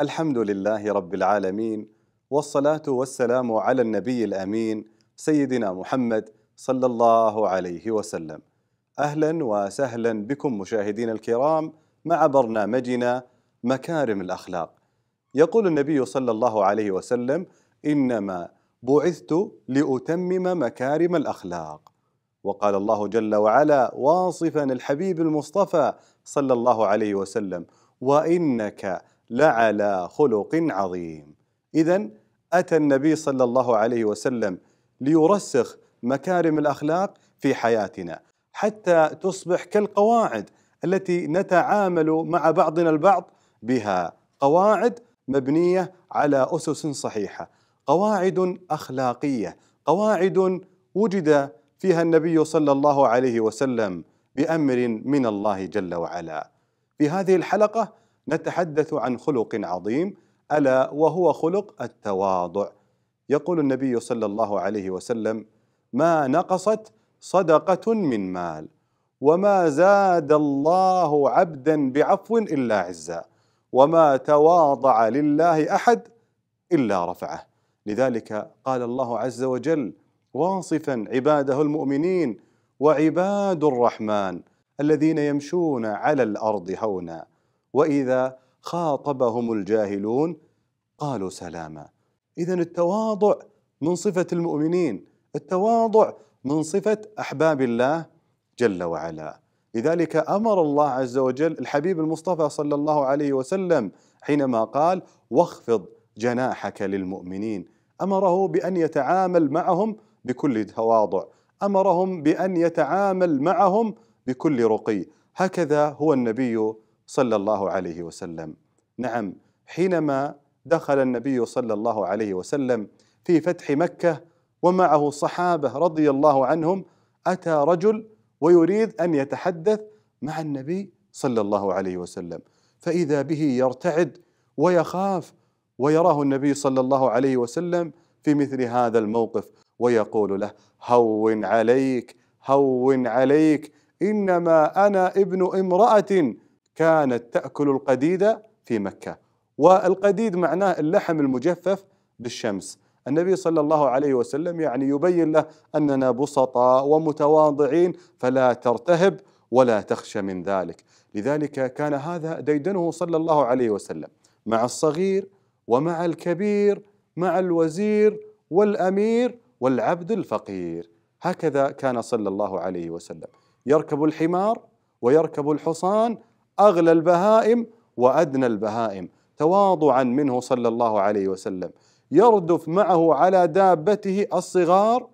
الحمد لله رب العالمين والصلاه والسلام على النبي الامين سيدنا محمد صلى الله عليه وسلم. اهلا وسهلا بكم مشاهدينا الكرام مع برنامجنا مكارم الاخلاق. يقول النبي صلى الله عليه وسلم: انما بعثت لاتمم مكارم الاخلاق. وقال الله جل وعلا واصفا الحبيب المصطفى صلى الله عليه وسلم: وانك لعلى خلق عظيم اذا اتى النبي صلى الله عليه وسلم ليرسخ مكارم الاخلاق في حياتنا حتى تصبح كالقواعد التي نتعامل مع بعضنا البعض بها قواعد مبنيه على اسس صحيحه قواعد اخلاقيه قواعد وجد فيها النبي صلى الله عليه وسلم بامر من الله جل وعلا في هذه الحلقه نتحدث عن خلق عظيم الا وهو خلق التواضع يقول النبي صلى الله عليه وسلم ما نقصت صدقه من مال وما زاد الله عبدا بعفو الا عزا وما تواضع لله احد الا رفعه لذلك قال الله عز وجل واصفا عباده المؤمنين وعباد الرحمن الذين يمشون على الارض هونا واذا خاطبهم الجاهلون قالوا سلاما اذا التواضع من صفه المؤمنين التواضع من صفه احباب الله جل وعلا لذلك امر الله عز وجل الحبيب المصطفى صلى الله عليه وسلم حينما قال واخفض جناحك للمؤمنين امره بان يتعامل معهم بكل تواضع امرهم بان يتعامل معهم بكل رقي هكذا هو النبي صلى الله عليه وسلم نعم حينما دخل النبي صلى الله عليه وسلم في فتح مكه ومعه صحابه رضي الله عنهم اتى رجل ويريد ان يتحدث مع النبي صلى الله عليه وسلم فاذا به يرتعد ويخاف ويراه النبي صلى الله عليه وسلم في مثل هذا الموقف ويقول له هون عليك هون عليك انما انا ابن امراه كانت تأكل القديد في مكة والقديد معناه اللحم المجفف بالشمس النبي صلى الله عليه وسلم يعني يبين له أننا بسطاء ومتواضعين فلا ترتهب ولا تخشى من ذلك لذلك كان هذا ديدنه صلى الله عليه وسلم مع الصغير ومع الكبير مع الوزير والأمير والعبد الفقير هكذا كان صلى الله عليه وسلم يركب الحمار ويركب الحصان أغلى البهائم وأدنى البهائم تواضعا منه صلى الله عليه وسلم يردف معه على دابته الصغار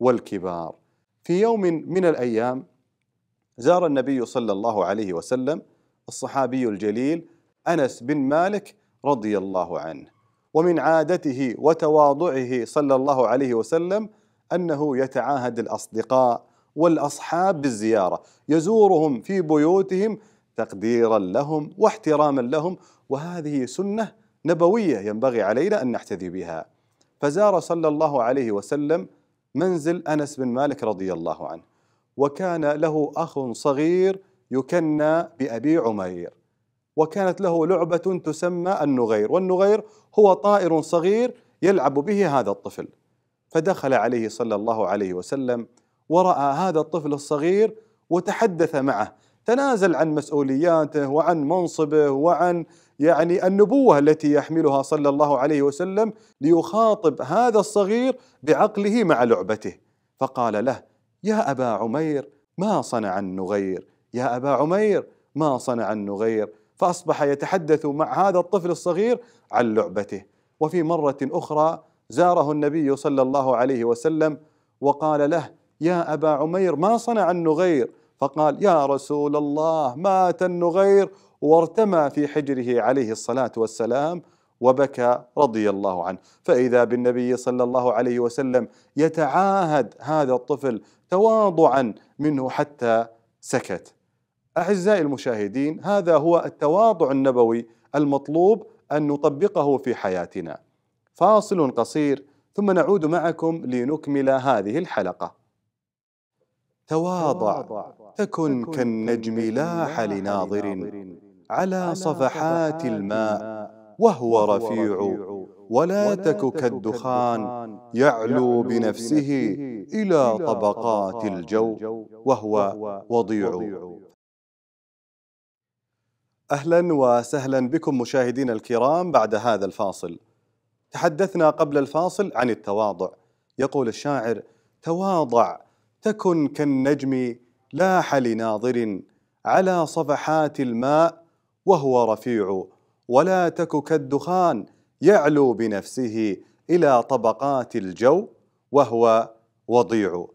والكبار في يوم من الأيام زار النبي صلى الله عليه وسلم الصحابي الجليل أنس بن مالك رضي الله عنه ومن عادته وتواضعه صلى الله عليه وسلم انه يتعاهد الاصدقاء والاصحاب بالزياره، يزورهم في بيوتهم تقديرا لهم واحتراما لهم وهذه سنه نبويه ينبغي علينا ان نحتذي بها فزار صلى الله عليه وسلم منزل انس بن مالك رضي الله عنه وكان له اخ صغير يكنى بابي عمير وكانت له لعبه تسمى النغير والنغير هو طائر صغير يلعب به هذا الطفل فدخل عليه صلى الله عليه وسلم وراى هذا الطفل الصغير وتحدث معه تنازل عن مسؤولياته وعن منصبه وعن يعني النبوه التي يحملها صلى الله عليه وسلم ليخاطب هذا الصغير بعقله مع لعبته فقال له يا ابا عمير ما صنع النغير يا ابا عمير ما صنع النغير فاصبح يتحدث مع هذا الطفل الصغير عن لعبته وفي مره اخرى زاره النبي صلى الله عليه وسلم وقال له يا ابا عمير ما صنع النغير فقال يا رسول الله مات النغير وارتمى في حجره عليه الصلاه والسلام وبكى رضي الله عنه فاذا بالنبي صلى الله عليه وسلم يتعاهد هذا الطفل تواضعا منه حتى سكت اعزائي المشاهدين هذا هو التواضع النبوي المطلوب ان نطبقه في حياتنا فاصل قصير ثم نعود معكم لنكمل هذه الحلقه تواضع فكن كالنجم لاح لناظر على صفحات الماء وهو رفيع ولا تك كالدخان يعلو بنفسه إلى طبقات الجو وهو وضيع أهلا وسهلا بكم مشاهدينا الكرام بعد هذا الفاصل تحدثنا قبل الفاصل عن التواضع يقول الشاعر تواضع تكن كالنجم لاح لناظر على صفحات الماء وهو رفيع ولا تك كالدخان يعلو بنفسه الى طبقات الجو وهو وضيع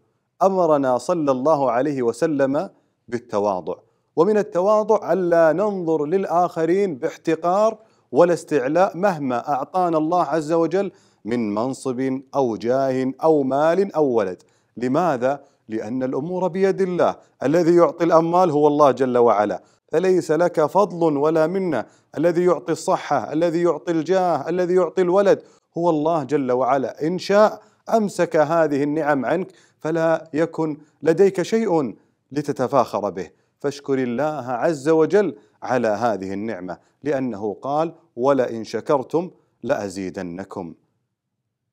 امرنا صلى الله عليه وسلم بالتواضع ومن التواضع الا ننظر للاخرين باحتقار ولا استعلاء مهما اعطانا الله عز وجل من منصب او جاه او مال او ولد لماذا لأن الأمور بيد الله الذي يعطي الأموال هو الله جل وعلا فليس لك فضل ولا منة الذي يعطي الصحة الذي يعطي الجاه الذي يعطي الولد هو الله جل وعلا إن شاء أمسك هذه النعم عنك فلا يكن لديك شيء لتتفاخر به فاشكر الله عز وجل على هذه النعمة لأنه قال ولئن شكرتم لأزيدنكم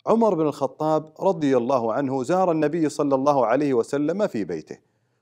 عمر بن الخطاب رضي الله عنه زار النبي صلى الله عليه وسلم في بيته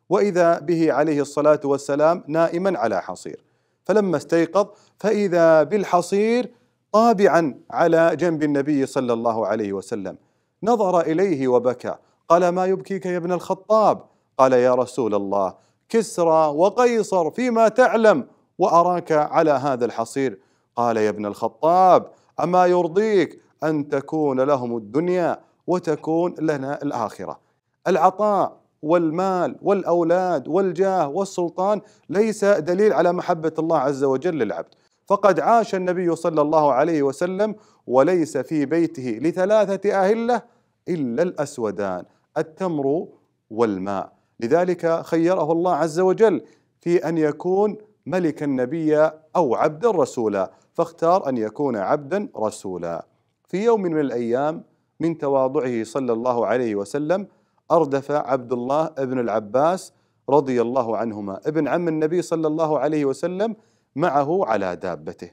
واذا به عليه الصلاه والسلام نائما على حصير فلما استيقظ فاذا بالحصير طابعا على جنب النبي صلى الله عليه وسلم نظر اليه وبكى قال ما يبكيك يا ابن الخطاب قال يا رسول الله كسرى وقيصر فيما تعلم واراك على هذا الحصير قال يا ابن الخطاب اما يرضيك أن تكون لهم الدنيا وتكون لنا الآخرة العطاء والمال والأولاد والجاه والسلطان ليس دليل على محبة الله عز وجل للعبد فقد عاش النبي صلى الله عليه وسلم وليس في بيته لثلاثة أهلة إلا الأسودان التمر والماء لذلك خيره الله عز وجل في أن يكون ملك النبي أو عبدا رسولا فاختار أن يكون عبدا رسولا في يوم من الأيام من تواضعه صلى الله عليه وسلم أردف عبد الله بن العباس رضي الله عنهما ابن عم النبي صلى الله عليه وسلم معه على دابته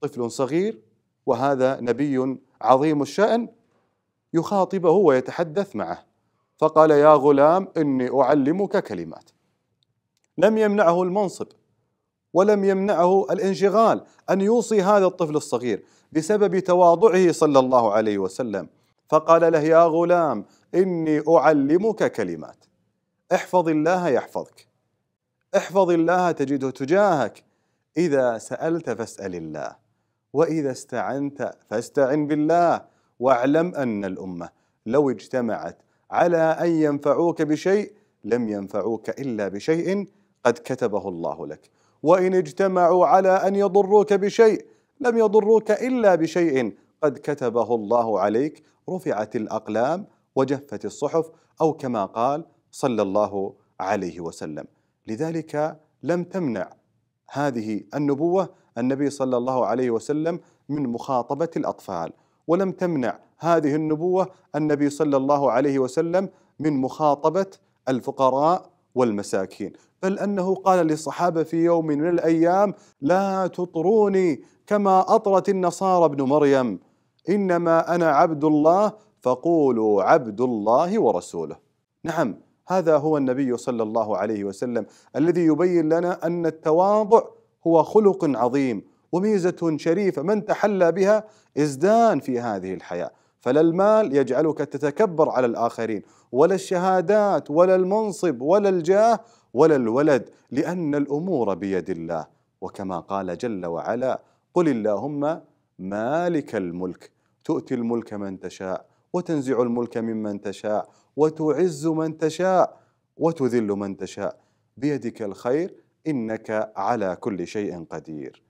طفل صغير وهذا نبي عظيم الشأن يخاطبه ويتحدث معه فقال يا غلام إني أعلمك كلمات لم يمنعه المنصب ولم يمنعه الانشغال ان يوصي هذا الطفل الصغير بسبب تواضعه صلى الله عليه وسلم فقال له يا غلام اني اعلمك كلمات احفظ الله يحفظك احفظ الله تجده تجاهك اذا سالت فاسال الله واذا استعنت فاستعن بالله واعلم ان الامه لو اجتمعت على ان ينفعوك بشيء لم ينفعوك الا بشيء قد كتبه الله لك وإن اجتمعوا على أن يضروك بشيء لم يضروك إلا بشيء قد كتبه الله عليك رفعت الأقلام وجفت الصحف أو كما قال صلى الله عليه وسلم لذلك لم تمنع هذه النبوة النبي صلى الله عليه وسلم من مخاطبة الأطفال ولم تمنع هذه النبوة النبي صلى الله عليه وسلم من مخاطبة الفقراء والمساكين بل أنه قال للصحابة في يوم من الأيام لا تطروني كما أطرت النصارى ابن مريم إنما أنا عبد الله فقولوا عبد الله ورسوله نعم هذا هو النبي صلى الله عليه وسلم الذي يبين لنا أن التواضع هو خلق عظيم وميزة شريفة من تحلى بها ازدان في هذه الحياة فلا المال يجعلك تتكبر على الآخرين ولا الشهادات ولا المنصب ولا الجاه ولا الولد لأن الأمور بيد الله وكما قال جل وعلا قل اللهم مالك الملك تؤتي الملك من تشاء وتنزع الملك ممن تشاء وتعز من تشاء وتذل من تشاء بيدك الخير انك على كل شيء قدير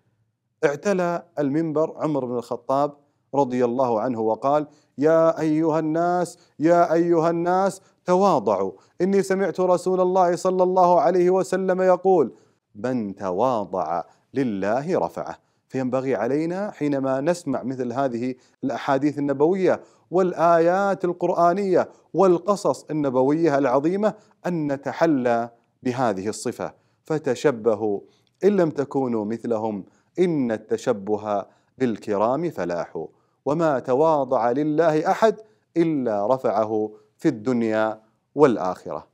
اعتلى المنبر عمر بن الخطاب رضي الله عنه وقال يا ايها الناس يا ايها الناس تواضعوا اني سمعت رسول الله صلى الله عليه وسلم يقول من تواضع لله رفعه فينبغي علينا حينما نسمع مثل هذه الاحاديث النبويه والايات القرانيه والقصص النبويه العظيمه ان نتحلى بهذه الصفه فتشبهوا ان لم تكونوا مثلهم ان التشبه بالكرام فلاحوا وما تواضع لله احد الا رفعه في الدنيا والاخره.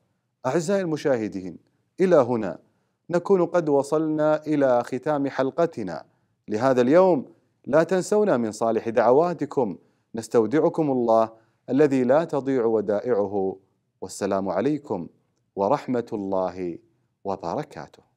اعزائي المشاهدين الى هنا نكون قد وصلنا الى ختام حلقتنا لهذا اليوم لا تنسونا من صالح دعواتكم نستودعكم الله الذي لا تضيع ودائعه والسلام عليكم ورحمه الله وبركاته.